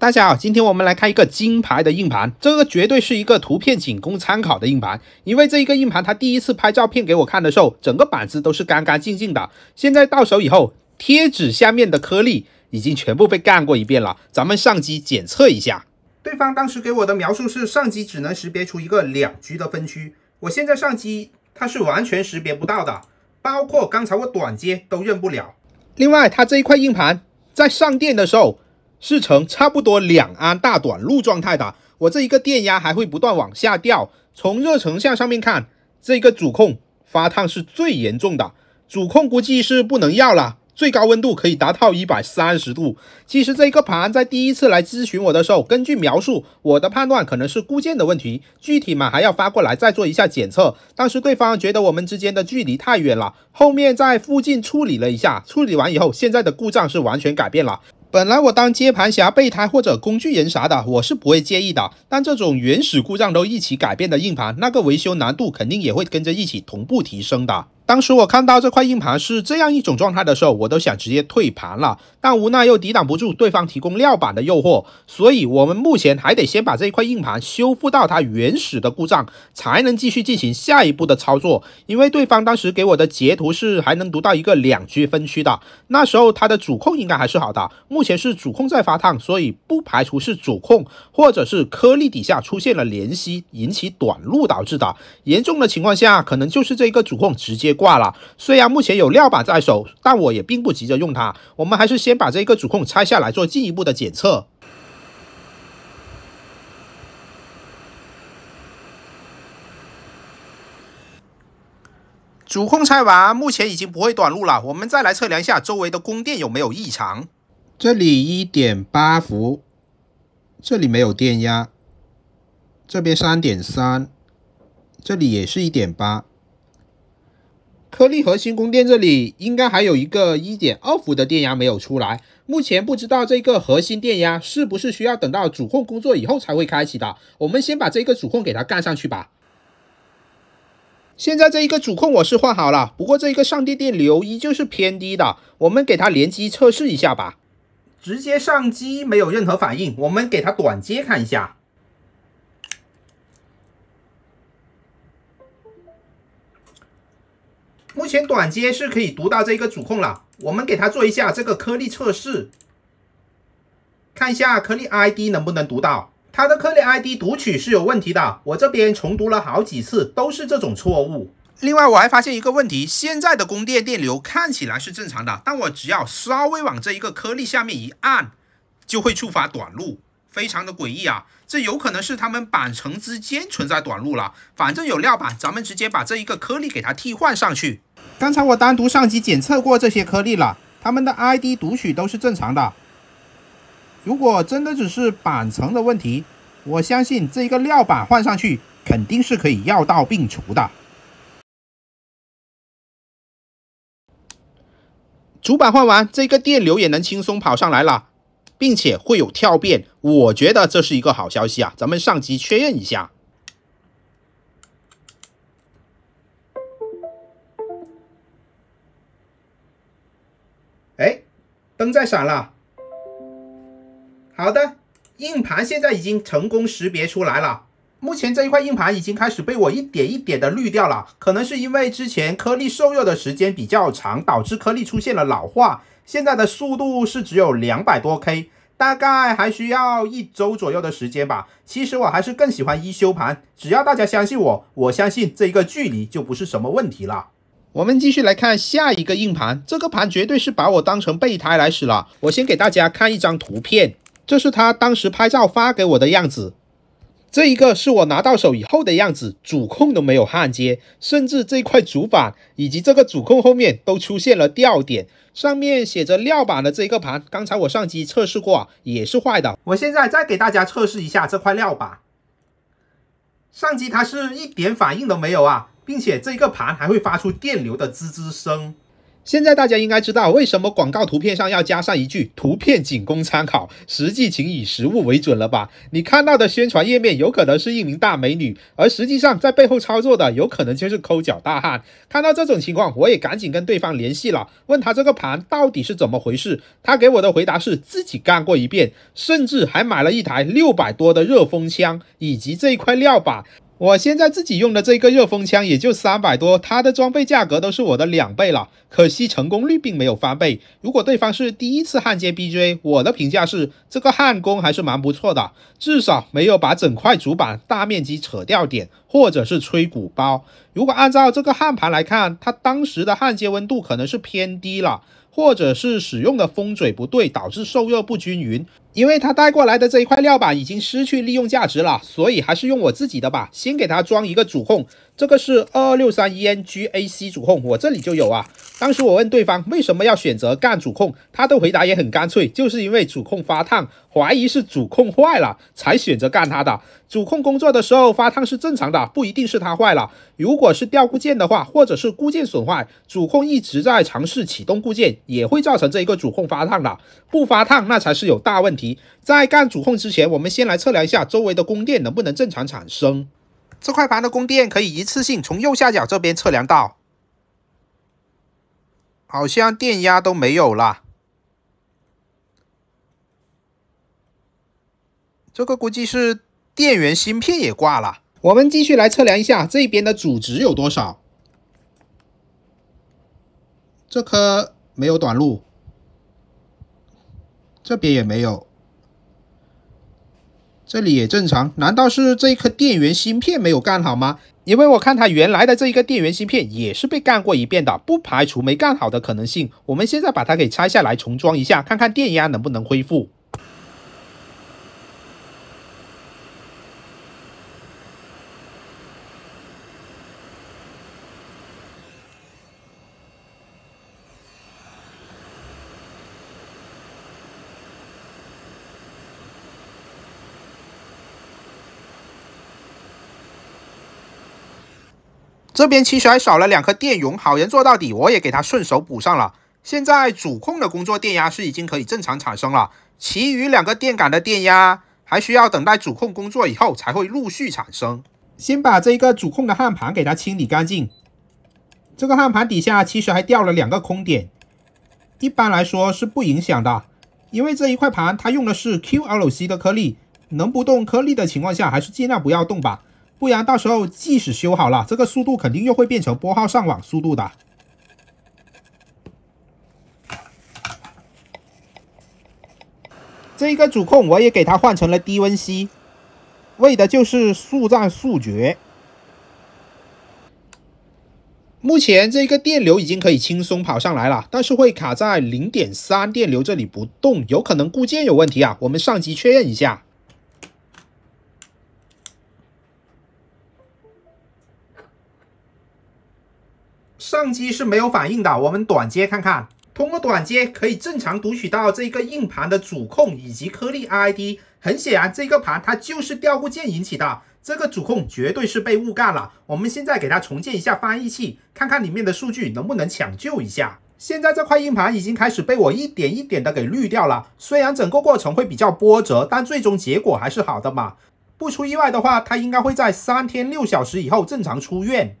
大家好，今天我们来看一个金牌的硬盘，这个绝对是一个图片仅供参考的硬盘，因为这一个硬盘它第一次拍照片给我看的时候，整个板子都是干干净净的，现在到手以后，贴纸下面的颗粒已经全部被干过一遍了，咱们上机检测一下。对方当时给我的描述是上机只能识别出一个两 G 的分区，我现在上机它是完全识别不到的，包括刚才我短接都认不了。另外，它这一块硬盘在上电的时候。是呈差不多两安大短路状态的，我这一个电压还会不断往下掉。从热成像上面看，这个主控发烫是最严重的，主控估计是不能要了。最高温度可以达到一百三十度。其实这个盘在第一次来咨询我的时候，根据描述，我的判断可能是固件的问题，具体嘛还要发过来再做一下检测。但是对方觉得我们之间的距离太远了，后面在附近处理了一下，处理完以后现在的故障是完全改变了。本来我当接盘侠、备胎或者工具人啥的，我是不会介意的。但这种原始故障都一起改变的硬盘，那个维修难度肯定也会跟着一起同步提升的。当时我看到这块硬盘是这样一种状态的时候，我都想直接退盘了，但无奈又抵挡不住对方提供料板的诱惑，所以我们目前还得先把这一块硬盘修复到它原始的故障，才能继续进行下一步的操作。因为对方当时给我的截图是还能读到一个两区分区的，那时候它的主控应该还是好的，目前是主控在发烫，所以不排除是主控或者是颗粒底下出现了联锡，引起短路导致的。严重的情况下，可能就是这个主控直接。挂了。虽然目前有料板在手，但我也并不急着用它。我们还是先把这个主控拆下来做进一步的检测。主控拆完，目前已经不会短路了。我们再来测量一下周围的供电有没有异常。这里一点八伏，这里没有电压，这边三点三，这里也是一点八。颗粒核心供电这里应该还有一个一点二伏的电压没有出来，目前不知道这个核心电压是不是需要等到主控工作以后才会开启的。我们先把这个主控给它干上去吧。现在这一个主控我是换好了，不过这一个上电电流依旧是偏低的。我们给它连机测试一下吧。直接上机没有任何反应，我们给它短接看一下。目前短接是可以读到这个主控了，我们给它做一下这个颗粒测试，看一下颗粒 ID 能不能读到。它的颗粒 ID 读取是有问题的，我这边重读了好几次，都是这种错误。另外我还发现一个问题，现在的供电电流看起来是正常的，但我只要稍微往这一个颗粒下面一按，就会触发短路。非常的诡异啊！这有可能是他们板层之间存在短路了。反正有料板，咱们直接把这一个颗粒给它替换上去。刚才我单独上机检测过这些颗粒了，他们的 I D 读取都是正常的。如果真的只是板层的问题，我相信这一个料板换上去肯定是可以药到病除的。主板换完，这个电流也能轻松跑上来了。并且会有跳变，我觉得这是一个好消息啊！咱们上机确认一下。哎，灯在闪了。好的，硬盘现在已经成功识别出来了。目前这一块硬盘已经开始被我一点一点的滤掉了，可能是因为之前颗粒受热的时间比较长，导致颗粒出现了老化。现在的速度是只有两百多 K，大概还需要一周左右的时间吧。其实我还是更喜欢一修盘，只要大家相信我，我相信这一个距离就不是什么问题了。我们继续来看下一个硬盘，这个盘绝对是把我当成备胎来使了。我先给大家看一张图片，这是他当时拍照发给我的样子。这一个是我拿到手以后的样子，主控都没有焊接，甚至这块主板以及这个主控后面都出现了掉点，上面写着料板的这一个盘，刚才我上机测试过啊，也是坏的。我现在再给大家测试一下这块料板，上机它是一点反应都没有啊，并且这个盘还会发出电流的滋滋声。现在大家应该知道为什么广告图片上要加上一句“图片仅供参考，实际请以实物为准”了吧？你看到的宣传页面有可能是一名大美女，而实际上在背后操作的有可能就是抠脚大汉。看到这种情况，我也赶紧跟对方联系了，问他这个盘到底是怎么回事。他给我的回答是自己干过一遍，甚至还买了一台六百多的热风枪以及这一块料板。我现在自己用的这个热风枪也就三百多，它的装备价格都是我的两倍了。可惜成功率并没有翻倍。如果对方是第一次焊接 BJ，我的评价是这个焊工还是蛮不错的，至少没有把整块主板大面积扯掉点，或者是吹鼓包。如果按照这个焊盘来看，它当时的焊接温度可能是偏低了，或者是使用的风嘴不对，导致受热不均匀。因为他带过来的这一块料板已经失去利用价值了，所以还是用我自己的吧。先给他装一个主控，这个是二六三 ENGAC 主控，我这里就有啊。当时我问对方为什么要选择干主控，他的回答也很干脆，就是因为主控发烫，怀疑是主控坏了才选择干他的。主控工作的时候发烫是正常的，不一定是它坏了。如果是掉固件的话，或者是固件损坏，主控一直在尝试启动固件，也会造成这一个主控发烫的。不发烫那才是有大问题。题。在干主控之前，我们先来测量一下周围的供电能不能正常产生。这块盘的供电可以一次性从右下角这边测量到，好像电压都没有了。这个估计是电源芯片也挂了。我们继续来测量一下这边的阻值有多少。这颗没有短路，这边也没有。这里也正常，难道是这一颗电源芯片没有干好吗？因为我看它原来的这一个电源芯片也是被干过一遍的，不排除没干好的可能性。我们现在把它给拆下来重装一下，看看电压能不能恢复。这边其实还少了两颗电容，好人做到底，我也给它顺手补上了。现在主控的工作电压是已经可以正常产生了，其余两个电感的电压还需要等待主控工作以后才会陆续产生。先把这个主控的焊盘给它清理干净，这个焊盘底下其实还掉了两个空点，一般来说是不影响的，因为这一块盘它用的是 QLC 的颗粒，能不动颗粒的情况下还是尽量不要动吧。不然到时候即使修好了，这个速度肯定又会变成拨号上网速度的。这一个主控我也给它换成了低温锡，为的就是速战速决。目前这个电流已经可以轻松跑上来了，但是会卡在零点三电流这里不动，有可能固件有问题啊，我们上机确认一下。上机是没有反应的，我们短接看看。通过短接可以正常读取到这个硬盘的主控以及颗粒 ID，很显然这个盘它就是调固件引起的，这个主控绝对是被误干了。我们现在给它重建一下翻译器，看看里面的数据能不能抢救一下。现在这块硬盘已经开始被我一点一点的给滤掉了，虽然整个过程会比较波折，但最终结果还是好的嘛。不出意外的话，它应该会在三天六小时以后正常出院。